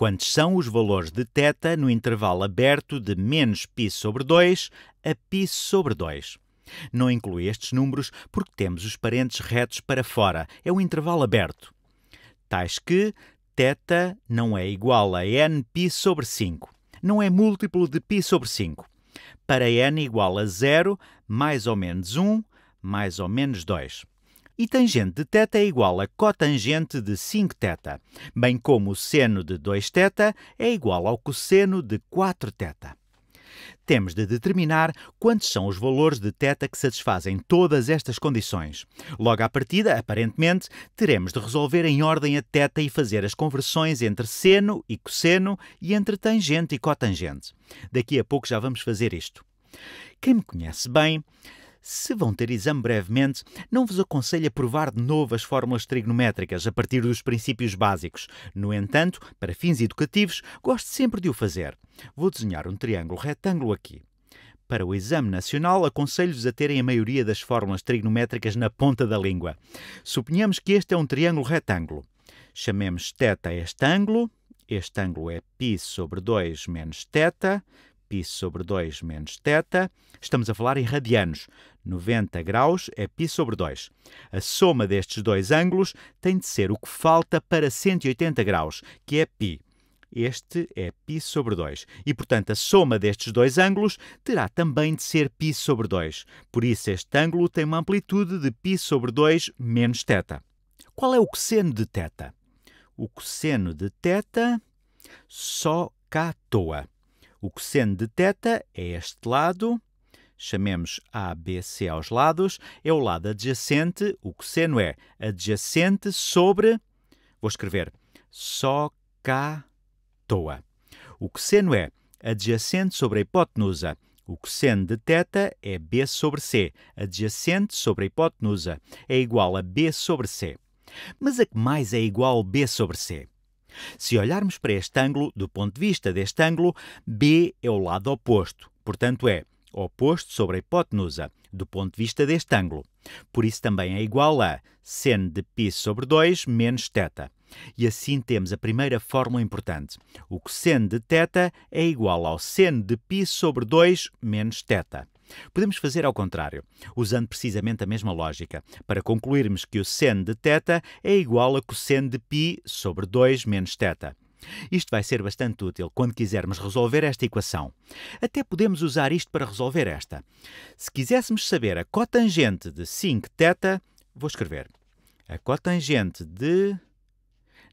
quantos são os valores de θ no intervalo aberto de menos π sobre 2 a π sobre 2. Não inclui estes números porque temos os parentes retos para fora, é um intervalo aberto. Tais que θ não é igual a nπ sobre 5, não é múltiplo de π sobre 5. Para n igual a 0, mais ou menos 1, mais ou menos 2 e tangente de θ é igual a cotangente de 5θ, bem como o seno de 2θ é igual ao cosseno de 4θ. Temos de determinar quantos são os valores de θ que satisfazem todas estas condições. Logo à partida, aparentemente, teremos de resolver em ordem a θ e fazer as conversões entre seno e cosseno e entre tangente e cotangente. Daqui a pouco já vamos fazer isto. Quem me conhece bem se vão ter exame brevemente, não vos aconselho a provar de novo as fórmulas trigonométricas a partir dos princípios básicos. No entanto, para fins educativos, gosto sempre de o fazer. Vou desenhar um triângulo retângulo aqui. Para o exame nacional, aconselho-vos a terem a maioria das fórmulas trigonométricas na ponta da língua. Suponhamos que este é um triângulo retângulo. Chamemos θ este ângulo, este ângulo é π sobre 2 menos θ, π sobre 2 menos θ, estamos a falar em radianos. 90 graus é π sobre 2. A soma destes dois ângulos tem de ser o que falta para 180 graus, que é π. Este é π sobre 2. E, portanto, a soma destes dois ângulos terá também de ser π sobre 2. Por isso, este ângulo tem uma amplitude de π sobre 2 menos θ. Qual é o cosseno de θ? O cosseno de θ só cá à toa. O cosseno de θ é este lado, chamemos ABC aos lados, é o lado adjacente, o cosseno é adjacente sobre, vou escrever, só cá toa. O cosseno é adjacente sobre a hipotenusa. O cosseno de θ é b sobre c, adjacente sobre a hipotenusa, é igual a b sobre c. Mas a que mais é igual b sobre c? Se olharmos para este ângulo, do ponto de vista deste ângulo, B é o lado oposto, portanto é oposto sobre a hipotenusa, do ponto de vista deste ângulo. Por isso também é igual a seno de π sobre 2 menos θ. E assim temos a primeira fórmula importante. O cosseno de θ é igual ao seno de π sobre 2 menos θ. Podemos fazer ao contrário, usando precisamente a mesma lógica, para concluirmos que o seno de θ é igual a cosseno de π sobre 2 menos θ. Isto vai ser bastante útil quando quisermos resolver esta equação. Até podemos usar isto para resolver esta. Se quiséssemos saber a cotangente de 5θ, vou escrever a cotangente de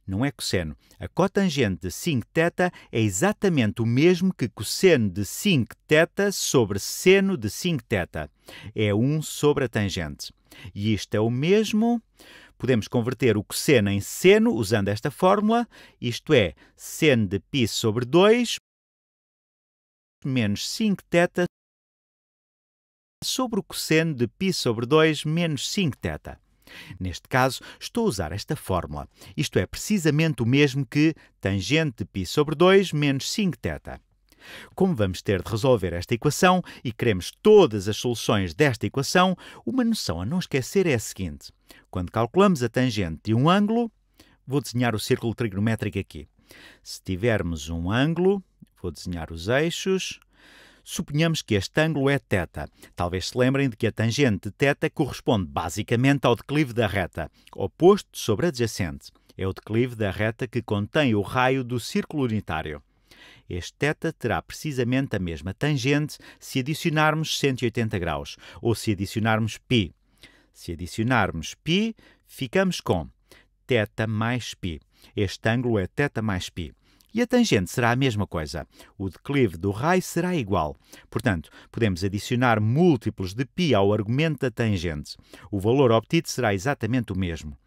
não é cosseno. A cotangente de 5θ é exatamente o mesmo que cosseno de 5θ sobre seno de 5θ. É 1 sobre a tangente. E isto é o mesmo. Podemos converter o cosseno em seno usando esta fórmula, isto é, seno de π sobre 2 menos 5θ sobre o cosseno de π sobre 2 menos 5θ. Neste caso, estou a usar esta fórmula. Isto é precisamente o mesmo que tangente π sobre 2 menos 5 teta Como vamos ter de resolver esta equação e queremos todas as soluções desta equação, uma noção a não esquecer é a seguinte. Quando calculamos a tangente de um ângulo, vou desenhar o círculo trigonométrico aqui. Se tivermos um ângulo, vou desenhar os eixos, Suponhamos que este ângulo é θ. Talvez se lembrem de que a tangente θ corresponde basicamente ao declive da reta, oposto sobre adjacente. É o declive da reta que contém o raio do círculo unitário. Este θ terá precisamente a mesma tangente se adicionarmos 180 graus, ou se adicionarmos π. Se adicionarmos π, ficamos com θ mais π. Este ângulo é θ mais π. E a tangente será a mesma coisa. O declive do raio será igual. Portanto, podemos adicionar múltiplos de π ao argumento da tangente. O valor obtido será exatamente o mesmo.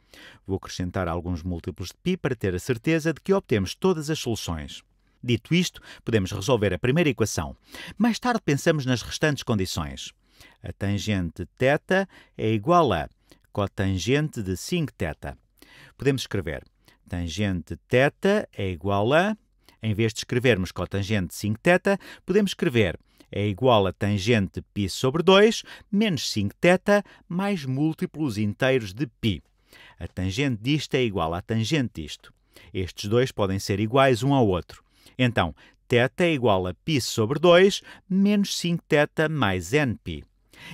Vou acrescentar alguns múltiplos de π para ter a certeza de que obtemos todas as soluções. Dito isto, podemos resolver a primeira equação. Mais tarde pensamos nas restantes condições. A tangente θ é igual a cotangente de 5θ. Podemos escrever Tangente teta é igual a, em vez de escrevermos cotangente 5θ, podemos escrever é igual a tangente π sobre 2 menos 5θ mais múltiplos inteiros de π. A tangente disto é igual à tangente disto. Estes dois podem ser iguais um ao outro. Então, θ é igual a π sobre 2 menos 5θ mais nπ.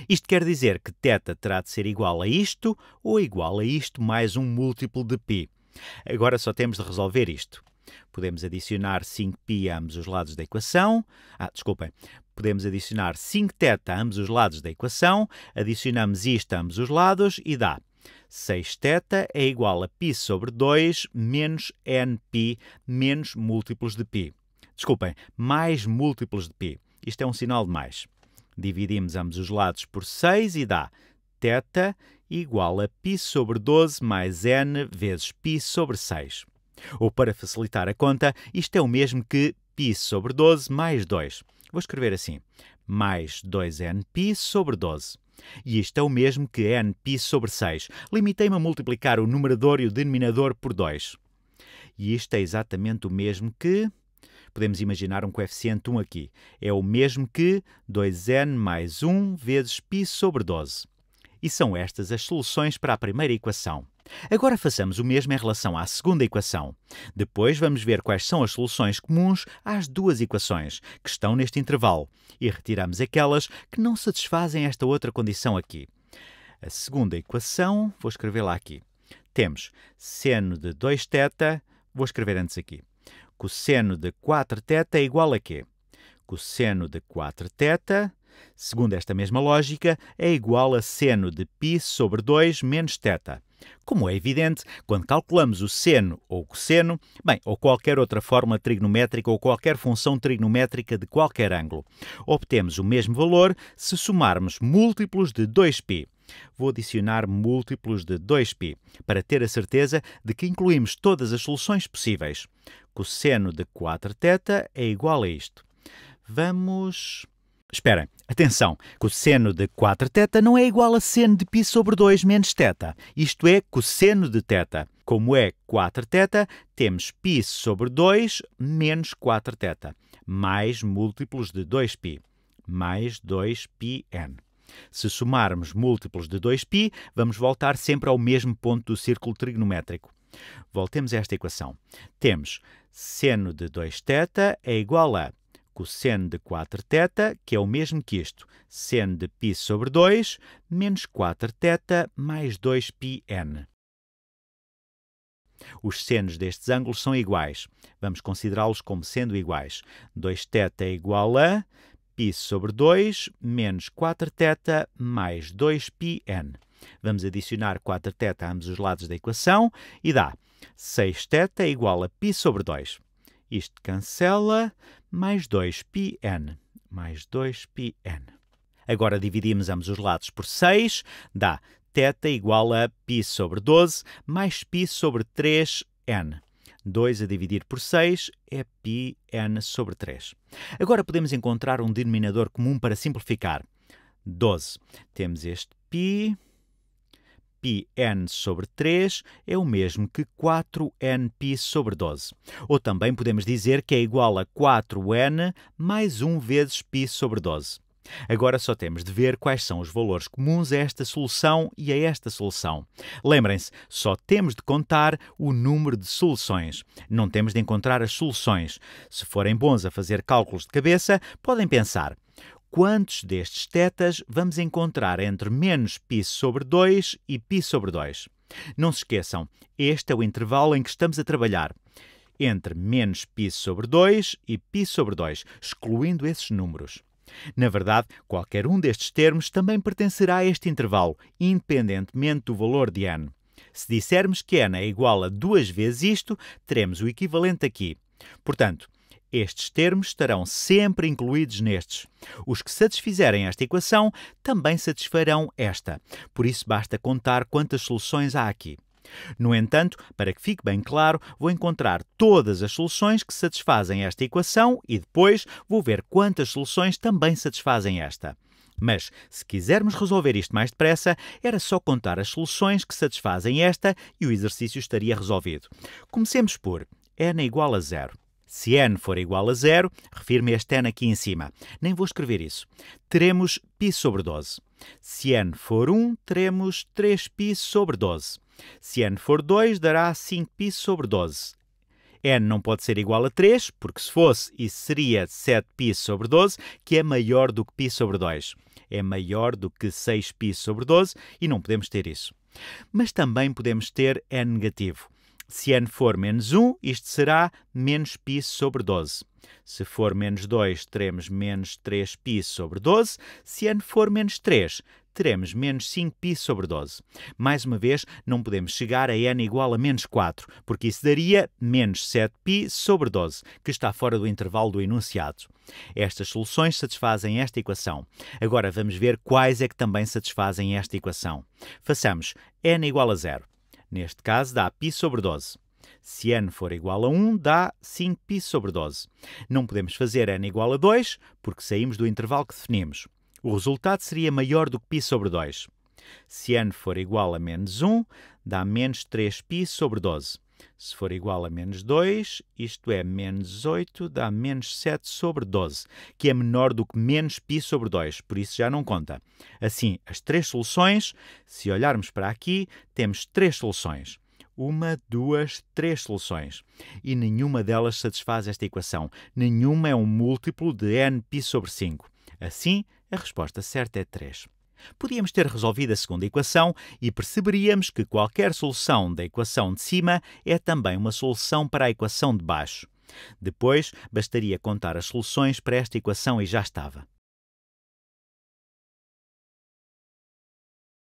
Isto quer dizer que θ terá de ser igual a isto ou igual a isto mais um múltiplo de π. Agora só temos de resolver isto. Podemos adicionar 5π a ambos os lados da equação. Ah, desculpem. Podemos adicionar 5θ a ambos os lados da equação. Adicionamos isto a ambos os lados e dá 6θ é igual a π sobre 2 menos nπ menos múltiplos de π. Desculpem, mais múltiplos de π. Isto é um sinal de mais. Dividimos ambos os lados por 6 e dá θ igual a π sobre 12 mais n vezes π sobre 6. Ou para facilitar a conta, isto é o mesmo que π sobre 12 mais 2. Vou escrever assim: mais 2nπ sobre 12. E isto é o mesmo que nπ sobre 6. Limitei-me a multiplicar o numerador e o denominador por 2. E isto é exatamente o mesmo que. Podemos imaginar um coeficiente 1 aqui. É o mesmo que 2n mais 1 vezes π sobre 12. E são estas as soluções para a primeira equação. Agora façamos o mesmo em relação à segunda equação. Depois vamos ver quais são as soluções comuns às duas equações que estão neste intervalo e retiramos aquelas que não satisfazem esta outra condição aqui. A segunda equação, vou escrevê-la aqui. Temos seno de 2 θ, vou escrever antes aqui. Cosseno de 4 θ é igual a quê? Cosseno de 4 θ Segundo esta mesma lógica, é igual a seno de π sobre 2 menos θ. Como é evidente, quando calculamos o seno ou o cosseno, bem, ou qualquer outra forma trigonométrica ou qualquer função trigonométrica de qualquer ângulo, obtemos o mesmo valor se somarmos múltiplos de 2π. Vou adicionar múltiplos de 2π para ter a certeza de que incluímos todas as soluções possíveis. Cosseno de 4θ é igual a isto. Vamos Esperem, atenção, cosseno de 4 teta não é igual a seno de π sobre 2 menos teta, isto é, cosseno de teta. Como é 4 teta, temos π sobre 2 menos 4 teta, mais múltiplos de 2π, mais 2πn. Se somarmos múltiplos de 2π, vamos voltar sempre ao mesmo ponto do círculo trigonométrico. Voltemos a esta equação. Temos seno de 2 teta é igual a com seno de 4 θ, que é o mesmo que isto, seno de π sobre 2 menos 4 θ mais 2πn. Os senos destes ângulos são iguais. Vamos considerá-los como sendo iguais. 2 θ é igual a π sobre 2 menos 4 θ mais 2πn. Vamos adicionar 4 θ a ambos os lados da equação e dá 6 θ é igual a π sobre 2. Isto cancela, mais 2πn, mais 2πn. Agora dividimos ambos os lados por 6, dá θ igual a π sobre 12, mais π sobre 3n. 2 a dividir por 6 é πn sobre 3. Agora podemos encontrar um denominador comum para simplificar. 12. Temos este π, πn sobre 3 é o mesmo que 4nπ sobre 12. Ou também podemos dizer que é igual a 4n mais 1 vezes π sobre 12. Agora só temos de ver quais são os valores comuns a esta solução e a esta solução. Lembrem-se, só temos de contar o número de soluções. Não temos de encontrar as soluções. Se forem bons a fazer cálculos de cabeça, podem pensar quantos destes tetas vamos encontrar entre menos π sobre 2 e π sobre 2. Não se esqueçam, este é o intervalo em que estamos a trabalhar. Entre menos π sobre 2 e π sobre 2, excluindo esses números. Na verdade, qualquer um destes termos também pertencerá a este intervalo, independentemente do valor de n. Se dissermos que n é igual a duas vezes isto, teremos o equivalente aqui. Portanto, estes termos estarão sempre incluídos nestes. Os que satisfizerem esta equação também satisfarão esta. Por isso, basta contar quantas soluções há aqui. No entanto, para que fique bem claro, vou encontrar todas as soluções que satisfazem esta equação e depois vou ver quantas soluções também satisfazem esta. Mas, se quisermos resolver isto mais depressa, era só contar as soluções que satisfazem esta e o exercício estaria resolvido. Comecemos por n igual a zero. Se n for igual a zero, refiro este n aqui em cima. Nem vou escrever isso. Teremos π sobre 12. Se n for 1, teremos 3π sobre 12. Se n for 2, dará 5π sobre 12. n não pode ser igual a 3, porque se fosse, isso seria 7π sobre 12, que é maior do que π sobre 2. É maior do que 6π sobre 12 e não podemos ter isso. Mas também podemos ter n negativo. Se n for menos 1, isto será menos π sobre 12. Se for menos 2, teremos menos 3π sobre 12. Se n for menos 3, teremos menos 5π sobre 12. Mais uma vez, não podemos chegar a n igual a menos 4, porque isso daria menos 7π sobre 12, que está fora do intervalo do enunciado. Estas soluções satisfazem esta equação. Agora vamos ver quais é que também satisfazem esta equação. Façamos n igual a zero. Neste caso, dá pi sobre dose. Se n for igual a 1, dá 5π sobre dose. Não podemos fazer n igual a 2, porque saímos do intervalo que definimos. O resultado seria maior do que π sobre 2. Se n for igual a menos 1, dá menos 3π sobre 12. Se for igual a menos 2, isto é, menos 8 dá menos 7 sobre 12, que é menor do que menos π sobre 2, por isso já não conta. Assim, as três soluções, se olharmos para aqui, temos três soluções uma, duas, três soluções. E nenhuma delas satisfaz esta equação. Nenhuma é um múltiplo de nπ sobre 5. Assim, a resposta certa é 3. Podíamos ter resolvido a segunda equação e perceberíamos que qualquer solução da equação de cima é também uma solução para a equação de baixo. Depois, bastaria contar as soluções para esta equação e já estava.